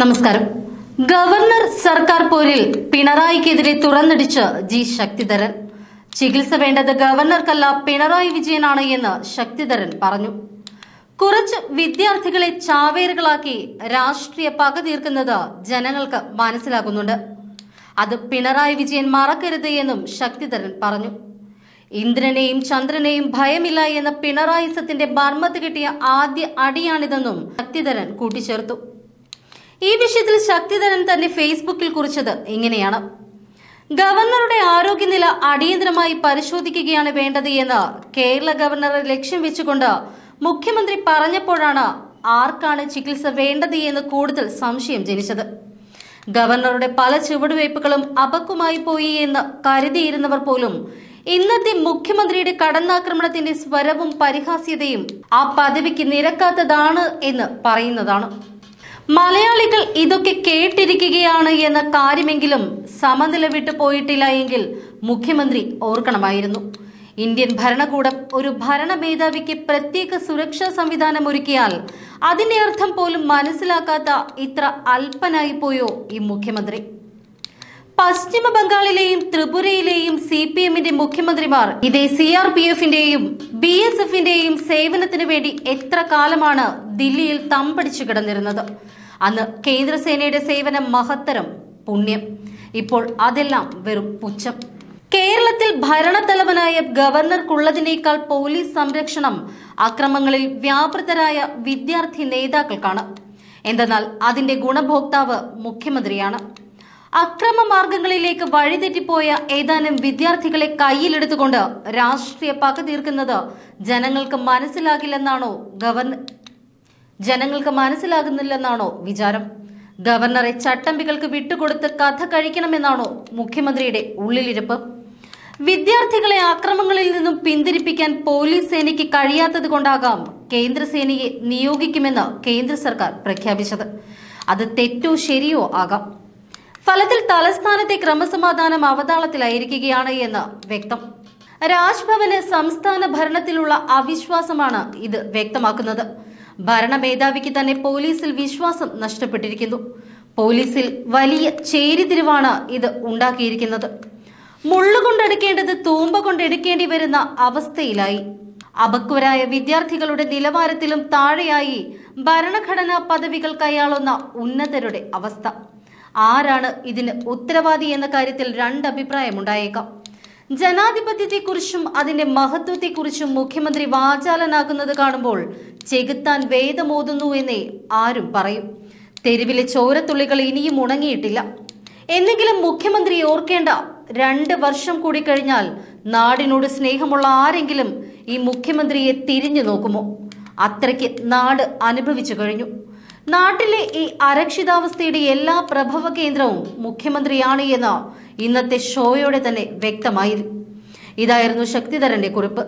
നമസ്കാരം ഗവർണർ സർക്കാർ പോരിൽ പിണറായിക്കെതിരെ തുറന്നടിച്ച് ജി ശക്തിധരൻ ചികിത്സ വേണ്ടത് ഗവർണർക്കല്ല പിണറായി വിജയനാണ് എന്ന് ശക്തിധരൻ പറഞ്ഞു കുറച്ച് വിദ്യാർത്ഥികളെ ചാവേറുകളാക്കി രാഷ്ട്രീയ പക തീർക്കുന്നത് ജനങ്ങൾക്ക് മനസ്സിലാകുന്നുണ്ട് അത് പിണറായി വിജയൻ മറക്കരുത് എന്നും ശക്തിധരൻ പറഞ്ഞു ഇന്ദ്രനെയും ചന്ദ്രനെയും ഭയമില്ല എന്ന പിണറായിസത്തിന്റെ ബർമ്മത്ത് കിട്ടിയ ആദ്യ അടിയാണിതെന്നും ശക്തിധരൻ കൂട്ടിച്ചേർത്തു ഈ വിഷയത്തിൽ ശക്തിധരൻ തന്റെ ഫേസ്ബുക്കിൽ കുറിച്ചത് ഇങ്ങനെയാണ് ഗവർണറുടെ ആരോഗ്യനില അടിയന്തരമായി പരിശോധിക്കുകയാണ് വേണ്ടത് എന്ന് കേരള ഗവർണറെ ലക്ഷ്യം വെച്ചുകൊണ്ട് മുഖ്യമന്ത്രി പറഞ്ഞപ്പോഴാണ് ആർക്കാണ് ചികിത്സ വേണ്ടത് എന്ന് കൂടുതൽ സംശയം ജനിച്ചത് ഗവർണറുടെ പല ചുവടുവയ്പ്പുകളും അപക്വമായി പോയി എന്ന് കരുതിയിരുന്നവർ പോലും ഇന്നത്തെ മുഖ്യമന്ത്രിയുടെ കടന്നാക്രമണത്തിന്റെ സ്വരവും പരിഹാസ്യതയും ആ പദവിക്ക് നിരക്കാത്തതാണ് എന്ന് പറയുന്നതാണ് മലയാളികൾ ഇതൊക്കെ കേട്ടിരിക്കുകയാണ് എന്ന കാര്യമെങ്കിലും സമനില വിട്ടു പോയിട്ടില്ല എങ്കിൽ മുഖ്യമന്ത്രി ഓർക്കണമായിരുന്നു ഇന്ത്യൻ ഭരണകൂടം ഒരു ഭരണ മേധാവിക്ക് പ്രത്യേക സുരക്ഷാ സംവിധാനം ഒരുക്കിയാൽ അതിന്റെ അർത്ഥം പോലും മനസ്സിലാക്കാത്ത ഇത്ര അല്പനായി പോയോ ഈ മുഖ്യമന്ത്രി പശ്ചിമ ബംഗാളിലെയും ത്രിപുരയിലെയും സി പി എമ്മിന്റെ മുഖ്യമന്ത്രിമാർ ഇതേ സി ആർ പി എഫിന്റെയും ബി എസ് എഫിന്റെയും സേവനത്തിന് വേണ്ടി എത്ര കാലമാണ് ദില്ലിയിൽ തമ്പടിച്ചു കിടന്നിരുന്നത് അന്ന് കേന്ദ്രസേനയുടെ സേവനം മഹത്തരം പുണ്യം ഇപ്പോൾ അതെല്ലാം വെറും പുച്ഛം കേരളത്തിൽ ഭരണത്തലവനായ ഗവർണർക്കുള്ളതിനേക്കാൾ പോലീസ് സംരക്ഷണം അക്രമങ്ങളിൽ വ്യാപൃതരായ വിദ്യാർത്ഥി നേതാക്കൾക്കാണ് എന്തെന്നാൽ അതിന്റെ ഗുണഭോക്താവ് മുഖ്യമന്ത്രിയാണ് അക്രമ മാർഗങ്ങളിലേക്ക് വഴിതെറ്റിപ്പോയ ഏതാനും വിദ്യാർത്ഥികളെ കയ്യിലെടുത്തുകൊണ്ട് രാഷ്ട്രീയ പക തീർക്കുന്നത് ജനങ്ങൾക്ക് മനസ്സിലാകില്ലെന്നാണോ ഗവർണർ ജനങ്ങൾക്ക് മനസ്സിലാകുന്നില്ലെന്നാണോ വിചാരം ഗവർണറെ ചട്ടമ്പികൾക്ക് വിട്ടുകൊടുത്ത് കഥ കഴിക്കണമെന്നാണോ മുഖ്യമന്ത്രിയുടെ ഉള്ളിലിരിപ്പ് വിദ്യാർത്ഥികളെ അക്രമങ്ങളിൽ നിന്നും പിന്തിരിപ്പിക്കാൻ പോലീസ് സേനയ്ക്ക് കഴിയാത്തത് കൊണ്ടാകാം കേന്ദ്രസേനയെ നിയോഗിക്കുമെന്ന് കേന്ദ്ര സർക്കാർ പ്രഖ്യാപിച്ചത് അത് തെറ്റോ ശരിയോ ആകാം ഫലത്തിൽ തലസ്ഥാനത്തെ ക്രമസമാധാനം അവതാളത്തിലായിരിക്കുകയാണ് എന്ന് വ്യക്തം രാജ്ഭവന് സംസ്ഥാന ഭരണത്തിലുള്ള അവിശ്വാസമാണ് ഇത് വ്യക്തമാക്കുന്നത് ഭരണമേധാവിക്ക് തന്നെ പോലീസിൽ വിശ്വാസം നഷ്ടപ്പെട്ടിരിക്കുന്നു പോലീസിൽ വലിയ ചേരിതിരിവാണ് ഇത് ഉണ്ടാക്കിയിരിക്കുന്നത് മുള്ളുകൊണ്ടെടുക്കേണ്ടത് തൂമ്പ കൊണ്ടെടുക്കേണ്ടി വരുന്ന അവസ്ഥയിലായി അപക്വരായ വിദ്യാർത്ഥികളുടെ നിലവാരത്തിലും താഴെയായി ഭരണഘടനാ പദവികൾ കൈയാളുന്ന ഉന്നതരുടെ അവസ്ഥ ആരാണ് ഇതിന് ഉത്തരവാദി എന്ന കാര്യത്തിൽ രണ്ട് അഭിപ്രായമുണ്ടായേക്കാം ജനാധിപത്യത്തെക്കുറിച്ചും അതിന്റെ മഹത്വത്തെക്കുറിച്ചും മുഖ്യമന്ത്രി വാചാലനാകുന്നത് കാണുമ്പോൾ ചെകുത്താൻ വേദമോതുന്നു എന്നേ ആരും പറയും തെരുവിലെ ചോരത്തുള്ളികൾ ഇനിയും ഉണങ്ങിയിട്ടില്ല എന്നെങ്കിലും മുഖ്യമന്ത്രി ഓർക്കേണ്ട രണ്ട് വർഷം കൂടി കഴിഞ്ഞാൽ നാടിനോട് സ്നേഹമുള്ള ആരെങ്കിലും ഈ മുഖ്യമന്ത്രിയെ തിരിഞ്ഞു നോക്കുമോ അത്രയ്ക്ക് നാട് അനുഭവിച്ചു കഴിഞ്ഞു നാട്ടിലെ ഈ അരക്ഷിതാവസ്ഥയുടെ എല്ലാ പ്രഭവ കേന്ദ്രവും മുഖ്യമന്ത്രിയാണ് എന്ന് ഇന്നത്തെ ഷോയോടെ തന്നെ വ്യക്തമായി ഇതായിരുന്നു ശക്തിധരന്റെ കുറിപ്പ്